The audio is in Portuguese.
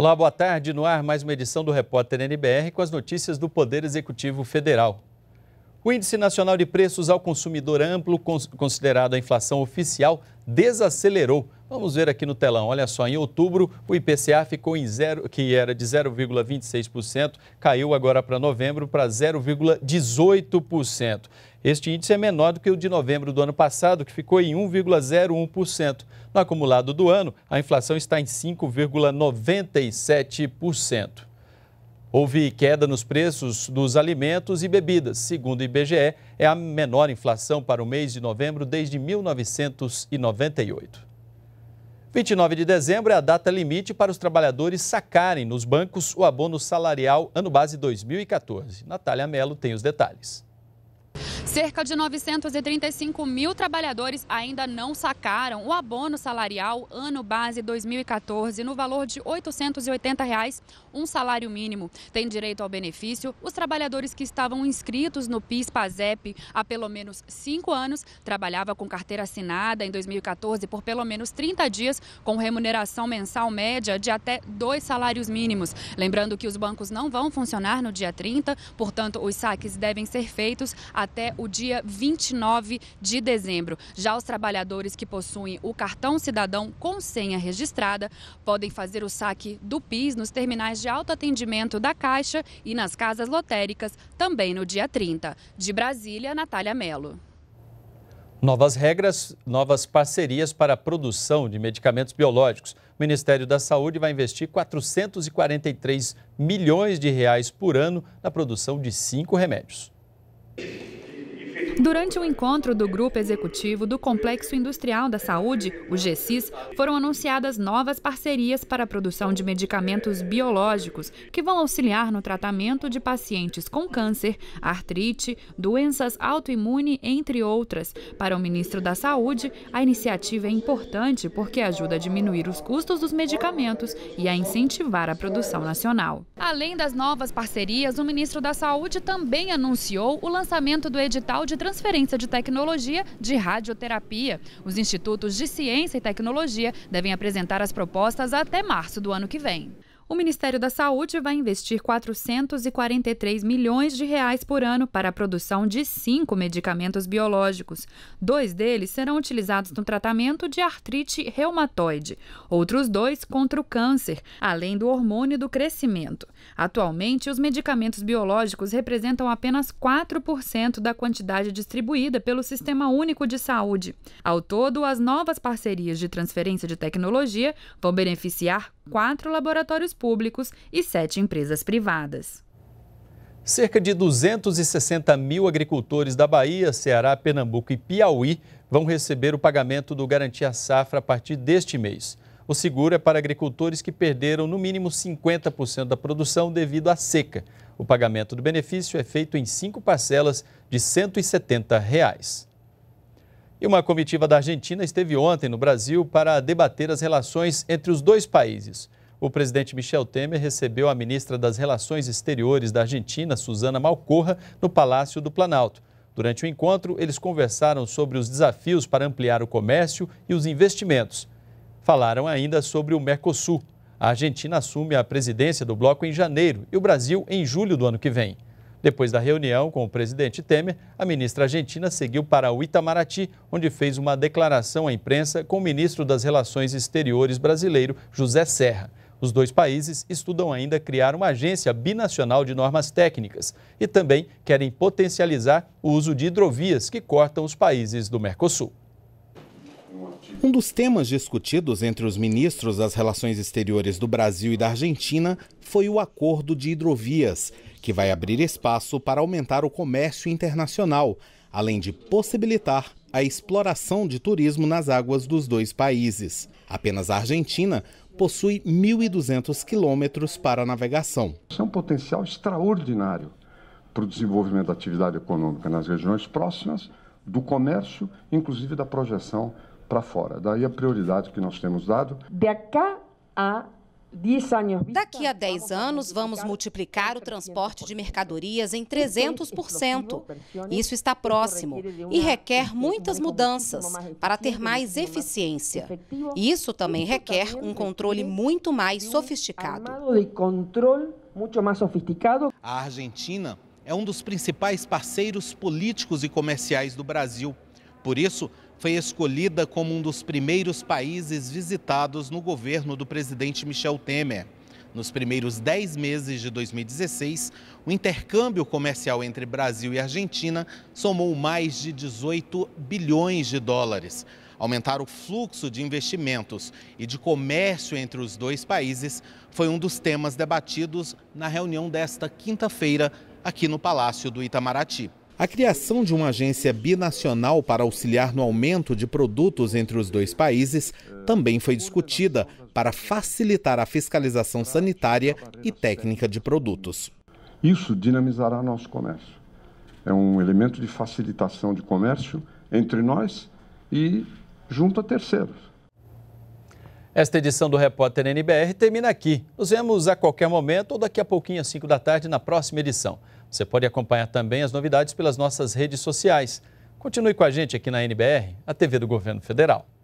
Olá, boa tarde. No ar, mais uma edição do Repórter NBR com as notícias do Poder Executivo Federal. O Índice Nacional de Preços ao Consumidor Amplo, considerado a inflação oficial, desacelerou. Vamos ver aqui no telão. Olha só, em outubro, o IPCA ficou em zero, que era de 0,26%, caiu agora para novembro para 0,18%. Este índice é menor do que o de novembro do ano passado, que ficou em 1,01%. No acumulado do ano, a inflação está em 5,97%. Houve queda nos preços dos alimentos e bebidas. Segundo o IBGE, é a menor inflação para o mês de novembro desde 1998. 29 de dezembro é a data limite para os trabalhadores sacarem nos bancos o abono salarial ano base 2014. Natália Mello tem os detalhes. Cerca de 935 mil trabalhadores ainda não sacaram o abono salarial ano base 2014 no valor de R$ 880, reais, um salário mínimo. Tem direito ao benefício os trabalhadores que estavam inscritos no PIS-PASEP há pelo menos cinco anos, trabalhava com carteira assinada em 2014 por pelo menos 30 dias, com remuneração mensal média de até dois salários mínimos. Lembrando que os bancos não vão funcionar no dia 30, portanto, os saques devem ser feitos até o dia 29 de dezembro. Já os trabalhadores que possuem o cartão cidadão com senha registrada podem fazer o saque do PIS nos terminais de autoatendimento da Caixa e nas casas lotéricas também no dia 30. De Brasília, Natália Melo. Novas regras, novas parcerias para a produção de medicamentos biológicos. O Ministério da Saúde vai investir 443 milhões de reais por ano na produção de cinco remédios. Durante o um encontro do grupo executivo do Complexo Industrial da Saúde, o GCIS, foram anunciadas novas parcerias para a produção de medicamentos biológicos que vão auxiliar no tratamento de pacientes com câncer, artrite, doenças autoimunes, entre outras. Para o ministro da Saúde, a iniciativa é importante porque ajuda a diminuir os custos dos medicamentos e a incentivar a produção nacional. Além das novas parcerias, o ministro da Saúde também anunciou o lançamento do edital de transferência de tecnologia de radioterapia. Os institutos de ciência e tecnologia devem apresentar as propostas até março do ano que vem o Ministério da Saúde vai investir 443 milhões de reais por ano para a produção de cinco medicamentos biológicos. Dois deles serão utilizados no tratamento de artrite reumatoide, outros dois contra o câncer, além do hormônio do crescimento. Atualmente, os medicamentos biológicos representam apenas 4% da quantidade distribuída pelo Sistema Único de Saúde. Ao todo, as novas parcerias de transferência de tecnologia vão beneficiar quatro laboratórios públicos e sete empresas privadas. Cerca de 260 mil agricultores da Bahia, Ceará, Pernambuco e Piauí vão receber o pagamento do Garantia Safra a partir deste mês. O seguro é para agricultores que perderam no mínimo 50% da produção devido à seca. O pagamento do benefício é feito em cinco parcelas de R$ 170. Reais. E uma comitiva da Argentina esteve ontem no Brasil para debater as relações entre os dois países o presidente Michel Temer recebeu a ministra das Relações Exteriores da Argentina, Susana Malcorra, no Palácio do Planalto. Durante o encontro, eles conversaram sobre os desafios para ampliar o comércio e os investimentos. Falaram ainda sobre o Mercosul. A Argentina assume a presidência do bloco em janeiro e o Brasil em julho do ano que vem. Depois da reunião com o presidente Temer, a ministra argentina seguiu para o Itamaraty, onde fez uma declaração à imprensa com o ministro das Relações Exteriores brasileiro, José Serra. Os dois países estudam ainda criar uma agência binacional de normas técnicas e também querem potencializar o uso de hidrovias que cortam os países do Mercosul. Um dos temas discutidos entre os ministros das Relações Exteriores do Brasil e da Argentina foi o acordo de hidrovias, que vai abrir espaço para aumentar o comércio internacional, além de possibilitar a exploração de turismo nas águas dos dois países. Apenas a Argentina possui 1.200 quilômetros para navegação. Isso é um potencial extraordinário para o desenvolvimento da atividade econômica nas regiões próximas, do comércio, inclusive da projeção para fora. Daí a prioridade que nós temos dado. De cá a Daqui a 10 anos, vamos multiplicar o transporte de mercadorias em 300%. Isso está próximo e requer muitas mudanças para ter mais eficiência. Isso também requer um controle muito mais sofisticado. A Argentina é um dos principais parceiros políticos e comerciais do Brasil. Por isso, foi escolhida como um dos primeiros países visitados no governo do presidente Michel Temer. Nos primeiros 10 meses de 2016, o intercâmbio comercial entre Brasil e Argentina somou mais de 18 bilhões de dólares. Aumentar o fluxo de investimentos e de comércio entre os dois países foi um dos temas debatidos na reunião desta quinta-feira aqui no Palácio do Itamaraty. A criação de uma agência binacional para auxiliar no aumento de produtos entre os dois países também foi discutida para facilitar a fiscalização sanitária e técnica de produtos. Isso dinamizará nosso comércio. É um elemento de facilitação de comércio entre nós e junto a terceiros. Esta edição do Repórter NBR termina aqui. Nos vemos a qualquer momento ou daqui a pouquinho, às 5 da tarde, na próxima edição. Você pode acompanhar também as novidades pelas nossas redes sociais. Continue com a gente aqui na NBR, a TV do Governo Federal.